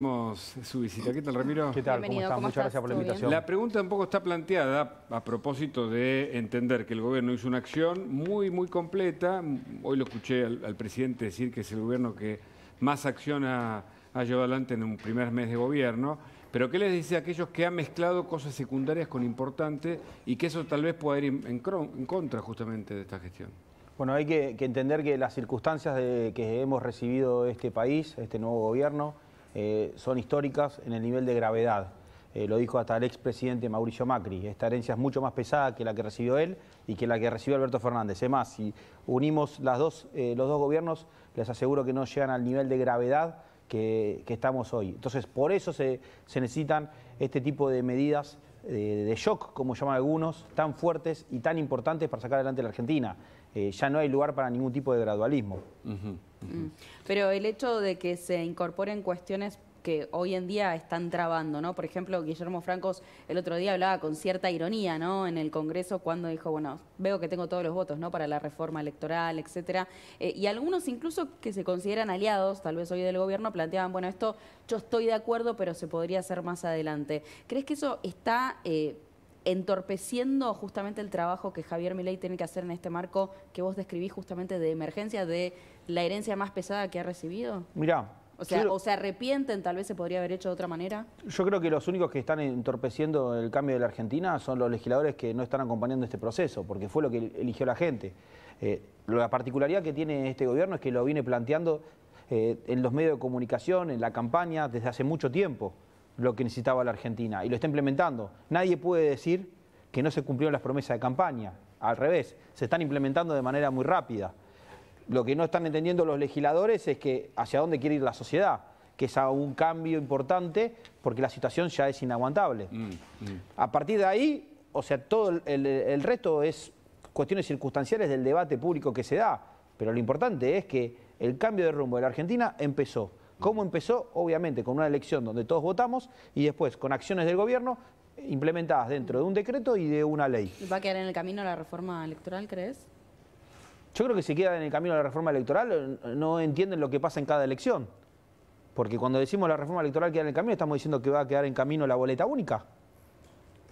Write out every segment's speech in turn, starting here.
su visita. ¿Qué tal, Ramiro? ¿Qué tal? ¿Cómo, Muchas gracias por la invitación. La pregunta un poco está planteada a propósito de entender que el gobierno hizo una acción muy, muy completa. Hoy lo escuché al, presidente decir que es el gobierno que más acción ha, llevado adelante en un primer mes de gobierno. Pero ¿qué les dice a aquellos que han mezclado cosas secundarias con importantes y que eso tal vez pueda ir en, contra justamente de esta gestión? Bueno, hay que, entender que las circunstancias que hemos recibido este país, este nuevo gobierno, eh, son históricas en el nivel de gravedad. Eh, lo dijo hasta el expresidente Mauricio Macri. Esta herencia es mucho más pesada que la que recibió él y que la que recibió Alberto Fernández. Es más, si unimos las dos, eh, los dos gobiernos, les aseguro que no llegan al nivel de gravedad que, estamos hoy. Entonces, por eso se, necesitan este tipo de medidas de, shock, como llaman algunos, tan fuertes y tan importantes para sacar adelante la Argentina. ya no hay lugar para ningún tipo de gradualismo. Mm. Pero el hecho de que se incorporen cuestiones que hoy en día están trabando, ¿no? Por ejemplo, Guillermo Francos el otro día hablaba con cierta ironía, ¿no? En el Congreso cuando dijo, bueno, veo que tengo todos los votos, ¿no? Para la reforma electoral, etcétera. Eh, y algunos incluso que se consideran aliados, tal vez hoy del gobierno, planteaban, bueno, esto yo estoy de acuerdo, pero se podría hacer más adelante. ¿Crees que eso está eh, entorpeciendo justamente el trabajo que Javier Milei tiene que hacer en este marco que vos describís justamente de emergencia, de la herencia más pesada que ha recibido? Mirá. O sea, o se arrepienten, tal vez se podría haber hecho de otra manera. Yo creo que los únicos que están entorpeciendo el cambio de la Argentina son los legisladores que no están acompañando este proceso, porque fue lo que eligió la gente. Eh, la particularidad que tiene este gobierno es que lo viene planteando eh, en los medios de comunicación, en la campaña, desde hace mucho tiempo lo que necesitaba la Argentina y lo está implementando. Nadie puede decir que no se cumplieron las promesas de campaña. Al revés, se están implementando de manera muy rápida. Lo que no están entendiendo los legisladores es que hacia dónde quiere ir la sociedad, que es a un cambio importante porque la situación ya es inaguantable. Mm, mm. A partir de ahí, o sea, todo el resto es cuestiones circunstanciales del debate público que se da, pero lo importante es que el cambio de rumbo de la Argentina empezó. ¿Cómo empezó? Obviamente con una elección donde todos votamos y después con acciones del gobierno implementadas dentro de un decreto y de una ley. ¿Va a quedar en el camino la reforma electoral, crees? Yo creo que si queda en el camino la reforma electoral no entienden lo que pasa en cada elección. Porque cuando decimos la reforma electoral queda en el camino, estamos diciendo que va a quedar en camino la boleta única.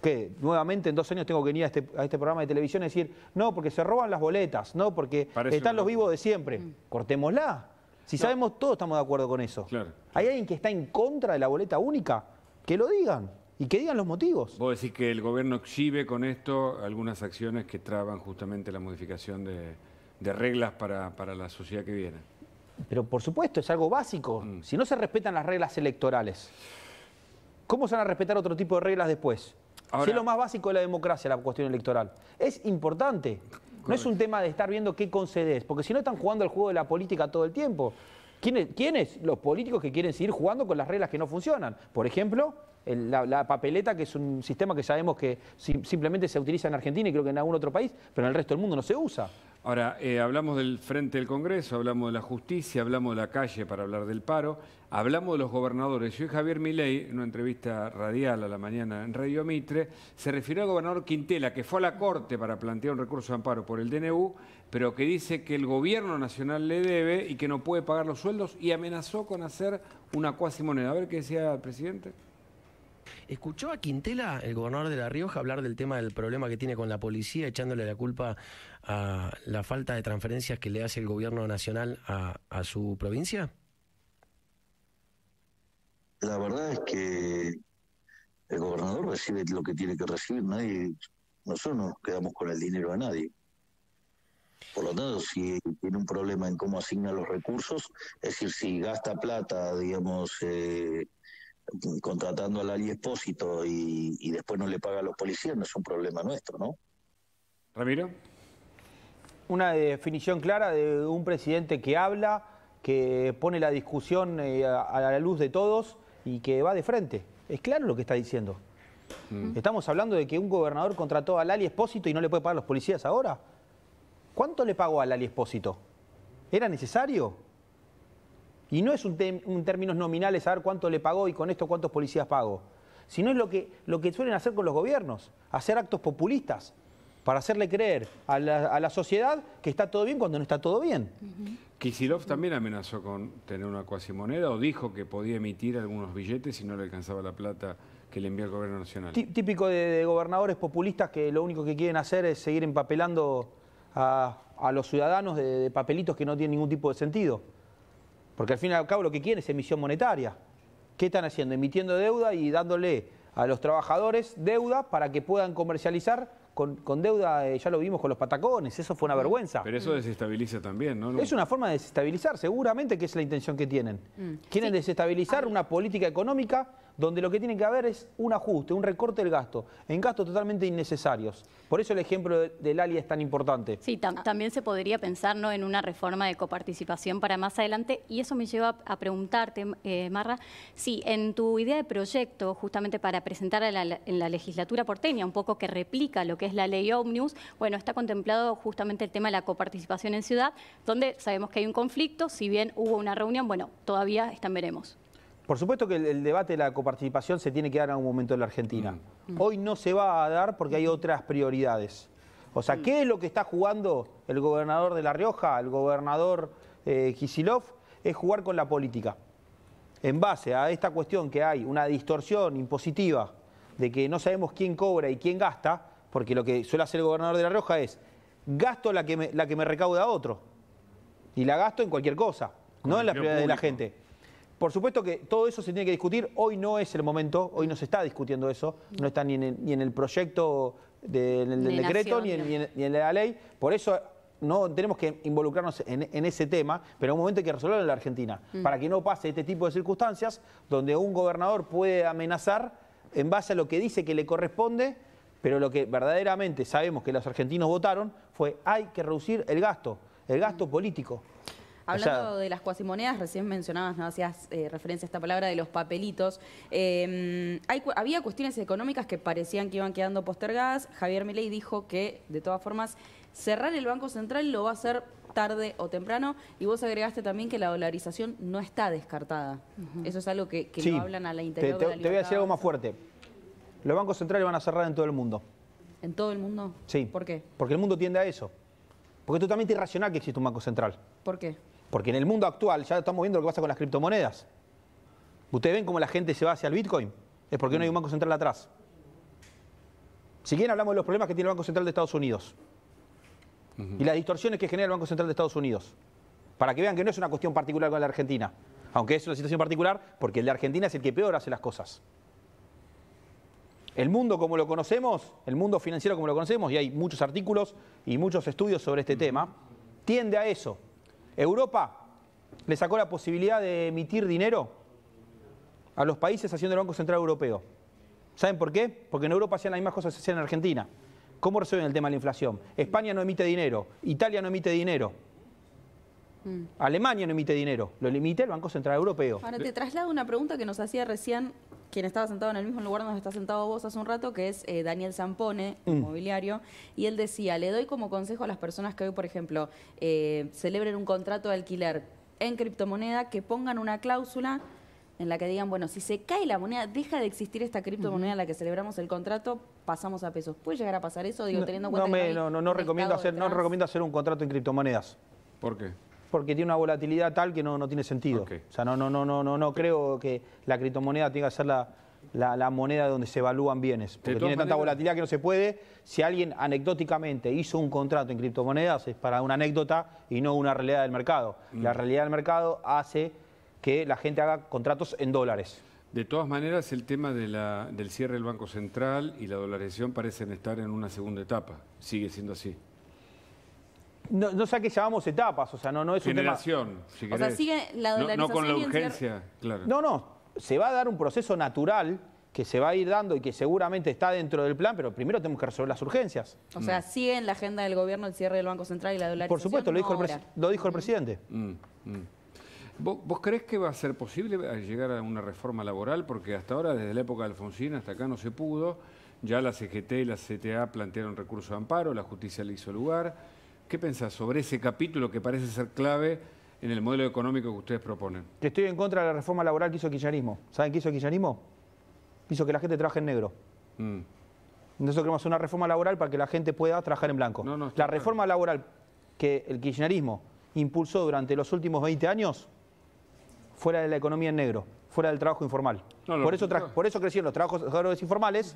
Que nuevamente en dos años tengo que venir a este, este programa de televisión y decir, no, porque se roban las boletas, no, porque están los vivos de siempre. Mm. Cortémosla. Si sabemos, todos estamos de acuerdo con eso. Claro, ¿Hay alguien que está en contra de la boleta única? Que lo digan y que digan los motivos. Vos decís que el gobierno exhibe con esto algunas acciones que traban justamente la modificación de, reglas para, la sociedad que viene. Pero por supuesto, es algo básico. Mm. Si no se respetan las reglas electorales, ¿cómo se van a respetar otro tipo de reglas después? si es lo más básico de la democracia, la cuestión electoral. Es importante. No es un tema de estar viendo qué concedes, porque si no están jugando el juego de la política todo el tiempo. ¿Quiénes? Los políticos que quieren seguir jugando con las reglas que no funcionan. Por ejemplo, la, papeleta, que es un sistema que sabemos que simplemente se utiliza en Argentina y creo que en algún otro país, pero en el resto del mundo no se usa. Ahora, eh, hablamos del frente del Congreso, hablamos de la justicia, hablamos de la calle para hablar del paro, hablamos de los gobernadores. y Javier Milei, en una entrevista radial a la mañana en Radio Mitre, se refirió al gobernador Quintela, que fue a la Corte para plantear un recurso de amparo por el DNU, pero que dice que el gobierno nacional le debe y que no puede pagar los sueldos y amenazó con hacer una cuasi moneda. A ver qué decía el presidente. ¿Escuchó a Quintela, el gobernador de La Rioja, hablar del tema del problema que tiene con la policía, echándole la culpa a la falta de transferencias que le hace el gobierno nacional a, su provincia? La verdad es que el gobernador recibe lo que tiene que recibir, nadie, nosotros no quedamos con el dinero a nadie. Por lo tanto, si tiene un problema en cómo asigna los recursos, es decir, si gasta plata, digamos, eh, pues, contratando al Ali y, después no le paga a los policías, no es un problema nuestro, ¿no? Ramiro. Una definición clara de un presidente que habla, que pone la discusión eh, a la luz de todos y que va de frente. Es claro lo que está diciendo. Mm. Estamos hablando de que un gobernador contrató al Ali y no le puede pagar a los policías ahora. ¿Cuánto le pagó al Ali ¿Era necesario? Y no es un, términos nominales saber cuánto le pagó y con esto cuántos policías pagó. sino es lo que, lo que suelen hacer con los gobiernos, hacer actos populistas para hacerle creer a la, sociedad que está todo bien cuando no está todo bien. Uh también amenazó con tener una cuasimoneda o dijo que podía emitir algunos billetes si no le alcanzaba la plata que le envía el gobierno nacional. Típico de, gobernadores populistas que lo único que quieren hacer es seguir empapelando a, los ciudadanos de papelitos que no tienen ningún tipo de sentido. Porque al fin y al cabo lo que quieren es emisión monetaria. ¿Qué están haciendo? Emitiendo deuda y dándole a los trabajadores deuda para que puedan comercializar con, deuda, eh, ya lo vimos con los patacones, eso fue una vergüenza. Pero eso desestabiliza también, ¿no? Es una forma de desestabilizar, seguramente que es la intención que tienen. Mm. Quieren desestabilizar ah. una política económica donde lo que tiene que haber es un ajuste, un recorte del gasto, en gastos totalmente innecesarios. Por eso el ejemplo del ALIA es tan importante. Sí, ah. también se podría pensar en una reforma de coparticipación para más adelante, y eso me lleva a preguntarte, eh, Marra, si en tu idea de proyecto, justamente para presentar en la legislatura porteña, un poco que replica lo que es la ley Omnius, bueno, está contemplado justamente el tema de la coparticipación en ciudad, donde sabemos que hay un conflicto, si bien hubo una reunión, bueno, todavía están veremos. Por supuesto que el, debate de la coparticipación se tiene que dar en algún momento en la Argentina. Mm. Hoy no se va a dar porque hay otras prioridades. O sea, mm. ¿qué es lo que está jugando el gobernador de La Rioja, el gobernador eh, Es jugar con la política. En base a esta cuestión que hay una distorsión impositiva de que no sabemos quién cobra y quién gasta, porque lo que suele hacer el gobernador de La Rioja es gasto la que me, la que me recauda otro y la gasto en cualquier cosa, no en la prioridad de la gente. Por supuesto que todo eso se tiene que discutir, hoy no es el momento, hoy no se está discutiendo eso, no está ni en el, proyecto del decreto ni en, la ley, por eso no tenemos que involucrarnos en, ese tema, pero en un momento hay que resolverlo en la Argentina, mm. para que no pase este tipo de circunstancias donde un gobernador puede amenazar en base a lo que dice que le corresponde, pero lo que verdaderamente sabemos que los argentinos votaron fue hay que reducir el gasto, el gasto mm. político. Hablando de las cuasimonedas, recién mencionabas, no hacías eh, referencia a esta palabra de los papelitos. Em, había cuestiones económicas que parecían que iban quedando postergadas. Javier Milei dijo que, de todas formas, cerrar el Banco Central lo va a hacer tarde o temprano. Y vos agregaste también que la dolarización no está descartada. Eso es algo que, no hablan a la interior te, de la te voy a decir algo más fuerte. Los bancos centrales van a cerrar en todo el mundo. ¿En todo el mundo? Sí. ¿Por qué? Porque el mundo tiende a eso. Porque es totalmente irracional que existe un banco central. ¿Por qué? Porque en el mundo actual ya estamos viendo lo que pasa con las criptomonedas. Ustedes ven cómo la gente se va hacia el Bitcoin. Es porque no hay un banco central atrás. Si quieren hablamos de los problemas que tiene el Banco Central de Estados Unidos y las distorsiones que genera el Banco Central de Estados Unidos. Para que vean que no es una cuestión particular con la Argentina. Aunque es una situación particular porque el de Argentina es el que peor hace las cosas. El mundo como lo conocemos, el mundo financiero como lo conocemos, y hay muchos artículos y muchos estudios sobre este tema, tiende a eso, Europa le sacó la posibilidad de emitir dinero a los países haciendo el Banco Central Europeo. ¿Saben por qué? Porque en Europa hacían las mismas cosas que hacían en Argentina. ¿Cómo resuelven el tema de la inflación? España no emite dinero, Italia no emite dinero. Mm. Alemania no emite dinero, lo emite el Banco Central Europeo. Ahora te traslado una pregunta que nos hacía recién quien estaba sentado en el mismo lugar donde está sentado vos hace un rato, que es eh, Daniel Zampone, mm. inmobiliario, y él decía, le doy como consejo a las personas que hoy, por ejemplo, eh, celebren un contrato de alquiler en criptomoneda, que pongan una cláusula en la que digan, bueno, si se cae la moneda, deja de existir esta criptomoneda en la que celebramos el contrato, pasamos a pesos. ¿Puede llegar a pasar eso? teniendo en cuenta no, no, no, recomiendo hacer, no recomiendo hacer un contrato en criptomonedas. ¿Por qué? porque tiene una volatilidad tal que no, tiene sentido. O sea, no, no, no, no, no, no creo que la criptomoneda tenga que ser la, moneda donde se evalúan bienes. Porque tiene tanta volatilidad que no se puede. Si alguien anecdóticamente hizo un contrato en criptomonedas, es para una anécdota y no una realidad del mercado. Mm. La realidad del mercado hace que la gente haga contratos en dólares. De todas maneras, el tema de del cierre del Banco Central y la dolarización parecen estar en una segunda etapa. Sigue siendo así. No, sé qué llamamos etapas, o sea, no, no es un tema... si O sea, sigue la dolarización. No, con la urgencia, claro. No, no, se va a dar un proceso natural que se va a ir dando y que seguramente está dentro del plan, pero primero tenemos que resolver las urgencias. O sea, sigue en la agenda del gobierno el cierre del Banco Central y la dolarización. Por supuesto, lo dijo, el, presidente. Mm, mm. ¿Vos, ¿Vos, crees que va a ser posible llegar a una reforma laboral? Porque hasta ahora, desde la época de Alfonsín hasta acá no se pudo. Ya la CGT y la CTA plantearon recursos de amparo, la justicia le hizo lugar. ¿Qué pensás sobre ese capítulo que parece ser clave en el modelo económico que ustedes proponen? Que estoy en contra de la reforma laboral que hizo el kirchnerismo. ¿Saben qué hizo el kirchnerismo? Hizo que la gente trabaje en negro. Mm. Nosotros queremos una reforma laboral para que la gente pueda trabajar en blanco. la reforma laboral que el kirchnerismo impulsó durante los últimos 20 años fuera de la economía en negro, fuera del trabajo informal. por, eso crecieron los trabajadores informales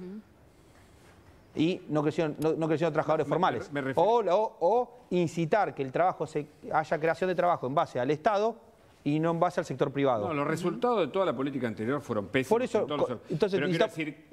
y no crecieron, no, trabajadores formales. o, incitar que el trabajo se, haya creación de trabajo en base al Estado y no en base al sector privado. No, los resultados de toda la política anterior fueron pésimos. Por eso, entonces, Pero quiero decir,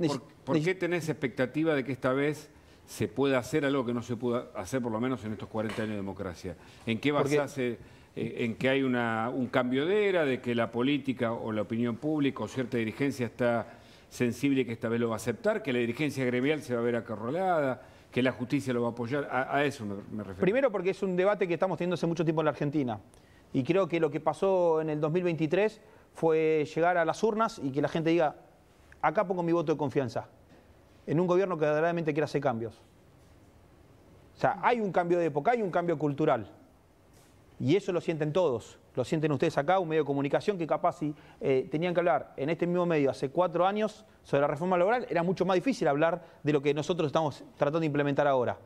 ¿por, qué tenés expectativa de que esta vez se pueda hacer algo que no se pudo hacer por lo menos en estos 40 años de democracia? ¿En qué basás eh, eh, en que hay una, un cambio de era, de que la política o la opinión pública o cierta dirigencia está sensible que esta vez lo va a aceptar, que la dirigencia gremial se va a ver acorralada, que la justicia lo va a apoyar. A, eso me, refiero. Primero porque es un debate que estamos teniendo hace mucho tiempo en la Argentina. Y creo que lo que pasó en el 2023 fue llegar a las urnas y que la gente diga, acá pongo mi voto de confianza, en un gobierno que verdaderamente quiere hacer cambios. O sea, hay un cambio de época, hay un cambio cultural. Y eso lo sienten todos, lo sienten ustedes acá, un medio de comunicación que capaz si eh, tenían que hablar en este mismo medio hace cuatro años sobre la reforma laboral, era mucho más difícil hablar de lo que nosotros estamos tratando de implementar ahora.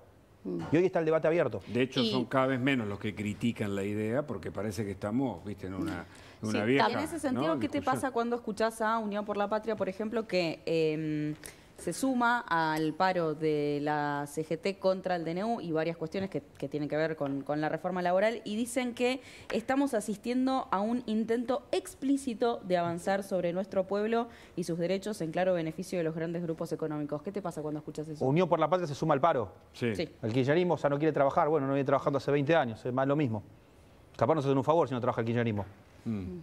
Y hoy está el debate abierto. De hecho, son cada vez menos los que critican la idea porque parece que estamos, viste, en una... una en ese sentido, ¿qué te pasa cuando escuchás a Unión por la Patria, por ejemplo, que... Em, se suma al paro de la CGT contra el DNU y varias cuestiones que, tienen que ver con, la reforma laboral y dicen que estamos asistiendo a un intento explícito de avanzar sobre nuestro pueblo y sus derechos en claro beneficio de los grandes grupos económicos. ¿Qué te pasa cuando escuchas eso? Unión por la Patria se suma al paro. Sí. sí. El o sea, no quiere trabajar. Bueno, no viene trabajando hace 20 años, es más lo mismo. Capaz se hace un favor si no trabaja el kirchnerismo. Mm. Mm.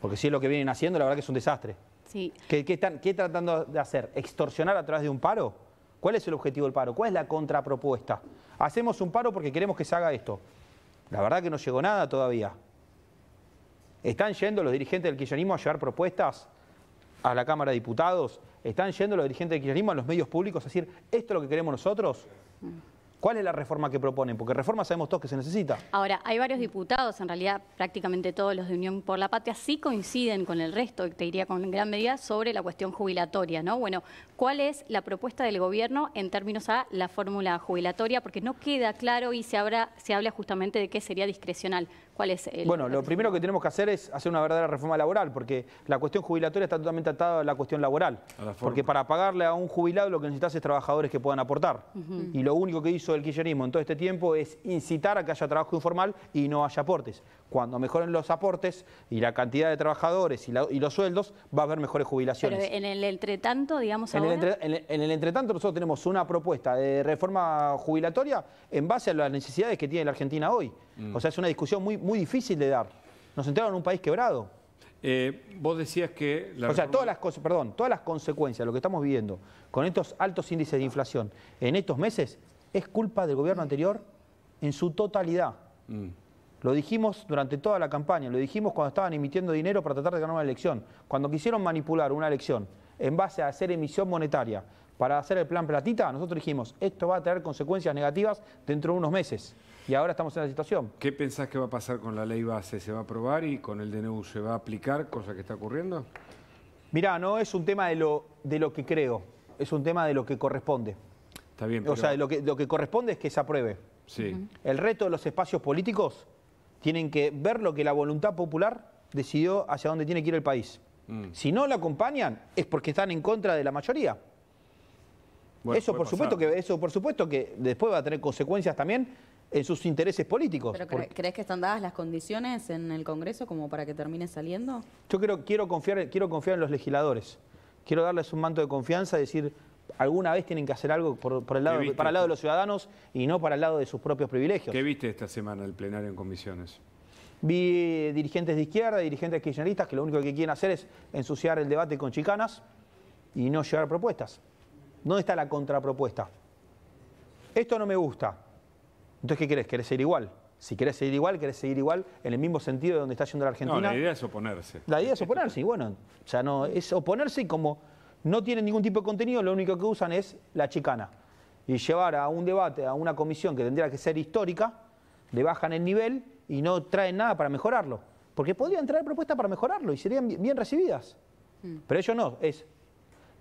Porque si es lo que vienen haciendo, la verdad que es un desastre. ¿Qué, están, ¿Qué tratando de hacer? ¿Extorsionar a través de un paro? ¿Cuál es el objetivo del paro? ¿Cuál es la contrapropuesta? Hacemos un paro porque queremos que se haga esto. La verdad que no llegó nada todavía. ¿Están yendo los dirigentes del kirchnerismo a llevar propuestas a la Cámara de Diputados? ¿Están yendo los dirigentes del kirchnerismo a los medios públicos a decir, esto es lo que queremos nosotros? ¿Cuál es la reforma que proponen? Porque reforma sabemos todos que se necesita. Ahora, hay varios diputados, en realidad prácticamente todos los de Unión por la Patria, sí coinciden con el resto, te diría con gran medida, sobre la cuestión jubilatoria, ¿no? Bueno, ¿cuál es la propuesta del gobierno en términos a la fórmula jubilatoria? Porque no queda claro y se, se habla justamente de que sería discrecional. ¿Cuál es Bueno, lo primero que tenemos que hacer es hacer una verdadera reforma laboral, porque la cuestión jubilatoria está totalmente atada a la cuestión laboral. porque para pagarle a un jubilado lo que necesitas es trabajadores que puedan aportar. Y lo único que hizo el kirchnerismo en todo este tiempo es incitar a que haya trabajo informal y no haya aportes cuando mejoren los aportes y la cantidad de trabajadores y, los sueldos, va a haber mejores jubilaciones. Pero en el entretanto, digamos en El en, el, entretanto nosotros tenemos una propuesta de reforma jubilatoria en base a las necesidades que tiene la Argentina hoy. Mm. O sea, es una discusión muy, muy difícil de dar. Nos enteraron en un país quebrado. Eh, vos decías que... o sea, todas las cosas, perdón, todas las consecuencias, lo que estamos viviendo con estos altos índices de inflación en estos meses, es culpa del gobierno anterior en su totalidad. Mm. Lo dijimos durante toda la campaña, lo dijimos cuando estaban emitiendo dinero para tratar de ganar una elección. Cuando quisieron manipular una elección en base a hacer emisión monetaria para hacer el plan platita, nosotros dijimos, esto va a tener consecuencias negativas dentro de unos meses. Y ahora estamos en la situación. ¿Qué pensás que va a pasar con la ley base? ¿Se va a aprobar y con el DNU se va a aplicar, cosa que está ocurriendo? Mirá, no es un tema de lo, de lo que creo, es un tema de lo que corresponde. Está bien, pero... O sea, lo que, lo que corresponde es que se apruebe. Sí. El reto de los espacios políticos tienen que ver lo que la voluntad popular decidió hacia dónde tiene que ir el país. Mm. Si no la acompañan, es porque están en contra de la mayoría. eso, por supuesto que, eso por supuesto que después va a tener consecuencias también en sus intereses políticos. ¿Pero crees que están dadas las condiciones en el Congreso como para que termine saliendo? Yo creo, quiero, confiar, quiero confiar en los legisladores. Quiero darles un manto de confianza y decir, alguna vez tienen que hacer algo por, el lado, para el lado de los ciudadanos y no para el lado de sus propios privilegios. ¿Qué viste esta semana el plenario en comisiones? Vi dirigentes de izquierda, dirigentes kirchneristas que lo único que quieren hacer es ensuciar el debate con chicanas y no llevar propuestas. ¿Dónde está la contrapropuesta? Esto no me gusta. Entonces, ¿qué querés? ¿Querés seguir igual? Si querés seguir igual, querés seguir igual en el mismo sentido de donde está yendo la Argentina. No, la idea es oponerse. La idea es oponerse, y bueno, o sea, no, es oponerse como no tienen ningún tipo de contenido, lo único que usan es la chicana. Y llevar a un debate, a una comisión que tendría que ser histórica, le bajan el nivel y no traen nada para mejorarlo. Porque podrían traer propuestas para mejorarlo y serían bien recibidas. Mm. Pero ellos no, es,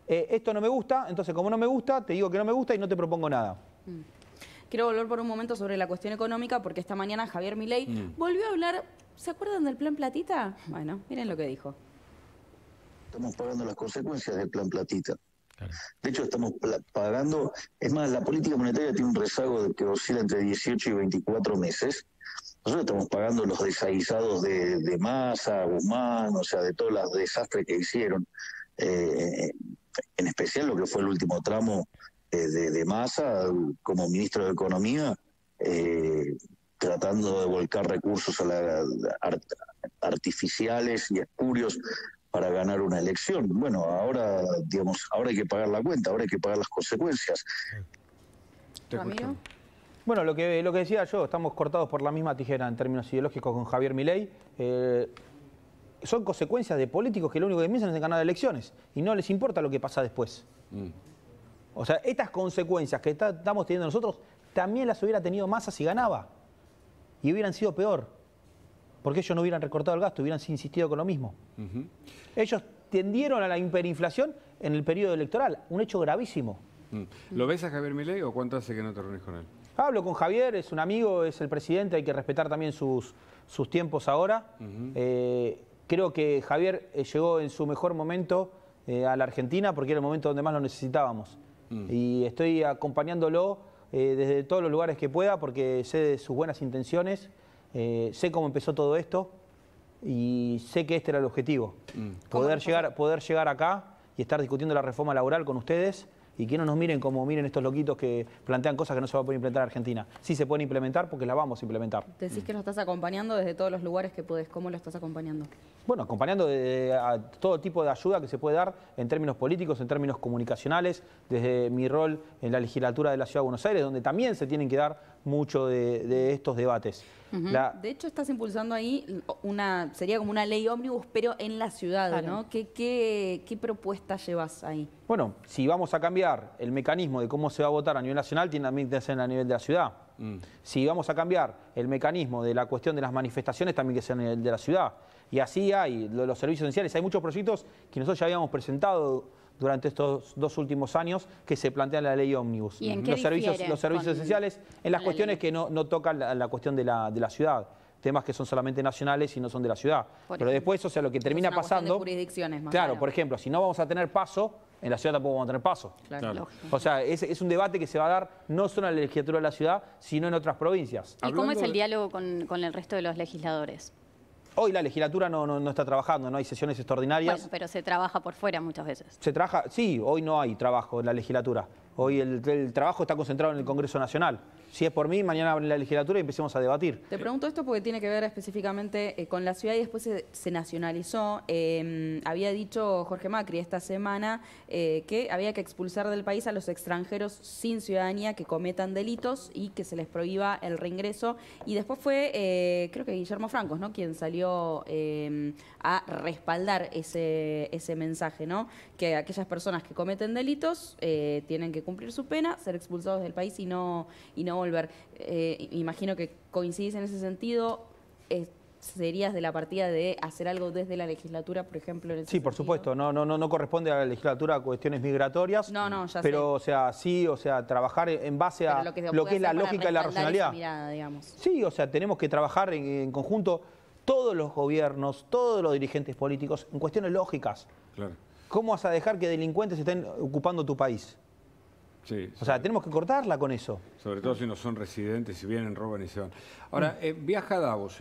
eh, esto no me gusta, entonces como no me gusta, te digo que no me gusta y no te propongo nada. Mm. Quiero volver por un momento sobre la cuestión económica, porque esta mañana Javier Milei mm. volvió a hablar, ¿se acuerdan del plan platita? Bueno, miren lo que dijo estamos pagando las consecuencias del plan platita. De hecho, estamos pagando, es más, la política monetaria tiene un rezago de que oscila entre 18 y 24 meses. Nosotros estamos pagando los desaguisados de, de Massa, Guzmán, o sea, de todos los desastres que hicieron, eh, en especial lo que fue el último tramo eh, de, de como ministro de Economía, eh, tratando de volcar recursos a la, artificiales y espurios para ganar una elección. Bueno, ahora, digamos, ahora hay que pagar la cuenta, ahora hay que pagar las consecuencias. Bueno, lo que, lo que decía yo, estamos cortados por la misma tijera en términos ideológicos con Javier Milei. Eh, son consecuencias de políticos que lo único que piensan es ganar elecciones y no les importa lo que pasa después. Mm. O sea, estas consecuencias que estamos teniendo nosotros también las hubiera tenido Massa si ganaba y hubieran sido peor porque ellos no hubieran recortado el gasto, hubieran insistido con lo mismo. Ellos tendieron a la hiperinflación en el periodo electoral, un hecho gravísimo. Mm. ¿Lo ves a Javier Milei o cuánto hace que no te reunís con él? Hablo con Javier, es un amigo, es el presidente, hay que respetar también sus, sus tiempos ahora. Eh, creo que Javier eh, llegó en su mejor momento eh, a la Argentina porque era el momento donde más lo necesitábamos. Mm. Y estoy acompañándolo desde todos los lugares que pueda porque sé de sus buenas intenciones. Eh, sé cómo empezó todo esto y sé que este era el objetivo. Mm. Poder, llegar, poder llegar acá y estar discutiendo la reforma laboral con ustedes y que no nos miren como miren estos loquitos que plantean cosas que no se va a poder implementar en Argentina. Sí se pueden implementar porque la vamos a implementar. Decís mm. que lo estás acompañando desde todos los lugares que puedes. ¿Cómo lo estás acompañando? Bueno, acompañando de, eh, a todo tipo de ayuda que se puede dar en términos políticos, en términos comunicacionales, desde mi rol en la legislatura de la Ciudad de Buenos Aires, donde también se tienen que dar mucho de, estos debates. De hecho, estás impulsando ahí una, sería como una ley ómnibus, pero en la ciudad, ¿no? ¿Qué, propuesta llevas ahí? Bueno, si vamos a cambiar el mecanismo de cómo se va a votar a nivel nacional, tiene también que ser a nivel de la ciudad. Mm. Si vamos a cambiar el mecanismo de la cuestión de las manifestaciones, también que sea a nivel de la ciudad. Y así hay, los servicios esenciales, hay muchos proyectos que nosotros ya habíamos presentado durante estos dos últimos años que se plantea la ley ómnibus. en los servicios, los servicios esenciales, en las cuestiones que no, no tocan la, cuestión de la, de la ciudad temas que son solamente nacionales y no son de la ciudad. Pero después, o sea, lo que termina pasando. De jurisdicciones más claro, por ejemplo, si no vamos a tener paso, en la ciudad tampoco vamos a tener paso. Claro. O sea, es, un debate que se va a dar no solo en la legislatura de la ciudad, sino en otras provincias. ¿Y cómo es el diálogo con, con el resto de los legisladores? Hoy la legislatura no, no, está trabajando, no hay sesiones extraordinarias. Bueno, pero se trabaja por fuera muchas veces. Se trabaja, sí, hoy no hay trabajo en la legislatura. Hoy el, trabajo está concentrado en el Congreso Nacional. Si es por mí, mañana abre la legislatura y empecemos a debatir. Te pregunto esto porque tiene que ver específicamente eh, con la ciudad y después se, nacionalizó. Em, había dicho Jorge Macri esta semana eh, que había que expulsar del país a los extranjeros sin ciudadanía que cometan delitos y que se les prohíba el reingreso. Y después fue, eh, creo que Guillermo Francos, ¿no? Quien salió em, a respaldar ese, ese mensaje, ¿no? Que aquellas personas que cometen delitos tienen que cumplir su pena, ser expulsados del país y no, y no volver. Eh, imagino que coincidís en ese sentido. serías de la partida de hacer algo desde la legislatura, por ejemplo. sí, por supuesto, no, no, no, corresponde a la legislatura cuestiones migratorias. No, no, ya Pero, o sea, sí, o sea, trabajar en base a lo que, es la lógica y la racionalidad. Sí, o sea, tenemos que trabajar en, conjunto todos los gobiernos, todos los dirigentes políticos, en cuestiones lógicas. Claro. ¿Cómo vas a dejar que delincuentes estén ocupando tu país? o sea, tenemos que cortarla con eso. Sobre todo si no son residentes, si vienen, roban y se van. Ahora, mm. eh, viaja a Davos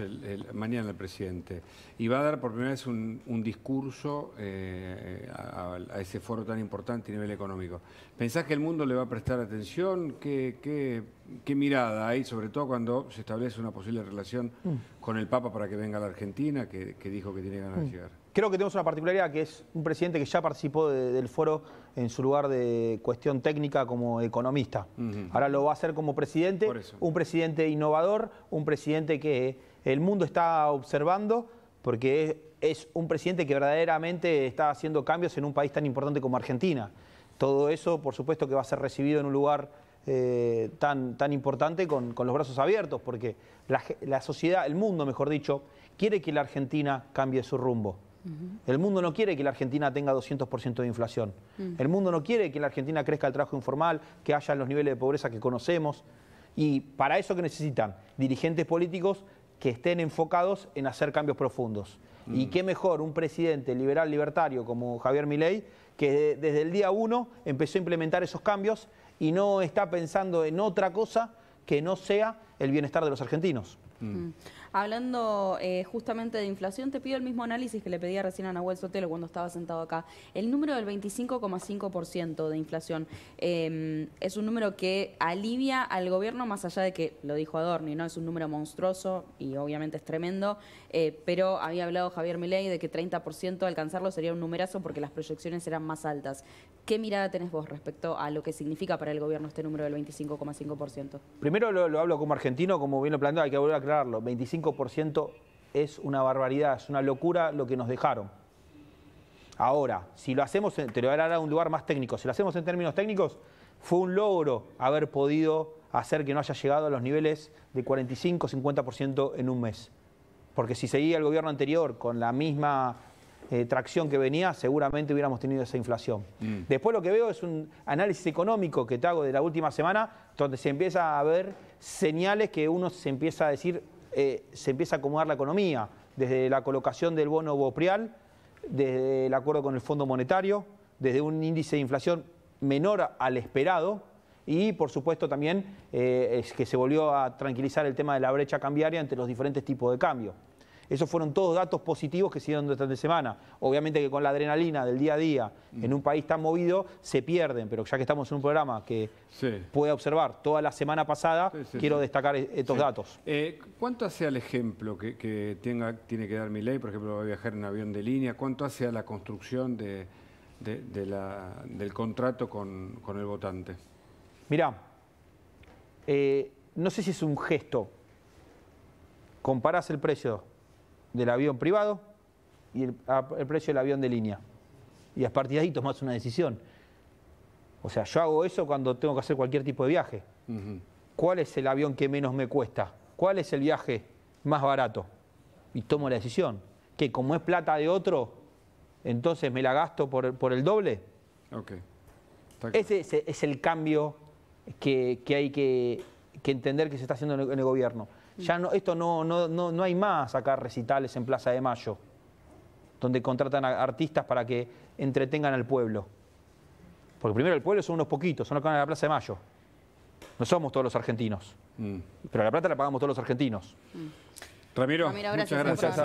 mañana el presidente y va a dar por primera vez un, discurso eh, a, ese foro tan importante a nivel económico. ¿Pensás que el mundo le va a prestar atención? ¿Qué, que qué mirada hay, sobre todo cuando se establece una posible relación mm. con el Papa para que venga a la Argentina, que, dijo que tiene ganas de mm. llegar. Creo que tenemos una particularidad que es un presidente que ya participó del foro en su lugar de cuestión técnica como economista. Ahora lo va a hacer como presidente, un presidente innovador, un presidente que el mundo está observando porque es un presidente que verdaderamente está haciendo cambios en un país tan importante como Argentina. Todo eso, por supuesto, que va a ser recibido en un lugar eh, tan, tan importante con, los brazos abiertos, porque la, sociedad, el mundo, mejor dicho, quiere que la Argentina cambie su rumbo. El mundo no quiere que la Argentina tenga 200% de inflación. Mm. El mundo no quiere que la Argentina crezca el trabajo informal, que haya los niveles de pobreza que conocemos. Y para eso que necesitan dirigentes políticos que estén enfocados en hacer cambios profundos. Y mm. qué mejor un presidente liberal libertario como Javier Milei, que desde el día uno empezó a implementar esos cambios y no está pensando en otra cosa que no sea el bienestar de los argentinos. Mm. Mm. Hablando eh, justamente de inflación, te pido el mismo análisis que le pedía recién a Nahuel Sotelo cuando estaba sentado acá. El número del 25,5% de inflación em, es un número que alivia al gobierno, más allá de que, lo dijo Adorni, ¿no? es un número monstruoso y obviamente es tremendo, eh, pero había hablado Javier Milei de que 30% alcanzarlo sería un numerazo porque las proyecciones eran más altas. ¿Qué mirada tenés vos respecto a lo que significa para el gobierno este número del 25,5%? Primero lo, hablo como argentino, como bien lo planteó, hay que volver a aclararlo. 25 ciento es una barbaridad, es una locura lo que nos dejaron. Ahora, si lo hacemos, te lo hará a un lugar más técnico, si lo hacemos en términos técnicos, fue un logro haber podido hacer que no haya llegado a los niveles de 45-50% en un mes. Porque si seguía el gobierno anterior con la misma eh, tracción que venía, seguramente hubiéramos tenido esa inflación. Mm. Después lo que veo es un análisis económico que te hago de la última semana, donde se empieza a ver señales que uno se empieza a decir, eh, se empieza a acomodar la economía, desde la colocación del bono boprial, desde el acuerdo con el Fondo Monetario, desde un índice de inflación menor al esperado y, por supuesto, también eh, es que se volvió a tranquilizar el tema de la brecha cambiaria entre los diferentes tipos de cambio. Esos fueron todos datos positivos que se dieron durante la semana. Obviamente que con la adrenalina del día a día mm. en un país tan movido se pierden, pero ya que estamos en un programa que puede observar toda la semana pasada, quiero destacar e-, estos datos. Eh, ¿Cuánto hace al ejemplo que, tiene que dar mi ley? Por ejemplo, va a viajar en avión de línea. ¿Cuánto hace a la construcción del contrato con, el votante? Mirá, eh, no sé si es un gesto. Comparás el precio del avión privado y el, precio del avión de línea. Y a partir de ahí una decisión. O sea, yo hago eso cuando tengo que hacer cualquier tipo de viaje. ¿Cuál es el avión que menos me cuesta? ¿Cuál es el viaje más barato? Y tomo la decisión. Que como es plata de otro, entonces me la gasto por, por el doble. Ese, es el cambio que, hay que, entender que se está haciendo en el gobierno. Ya no, esto no, no, no, no hay más acá recitales en Plaza de Mayo, donde contratan a artistas para que entretengan al pueblo. Porque primero el pueblo son unos poquitos, son los van a la Plaza de Mayo. No somos todos los argentinos. Mm. Pero la plata la pagamos todos los argentinos. Mm. Ramiro, gracias.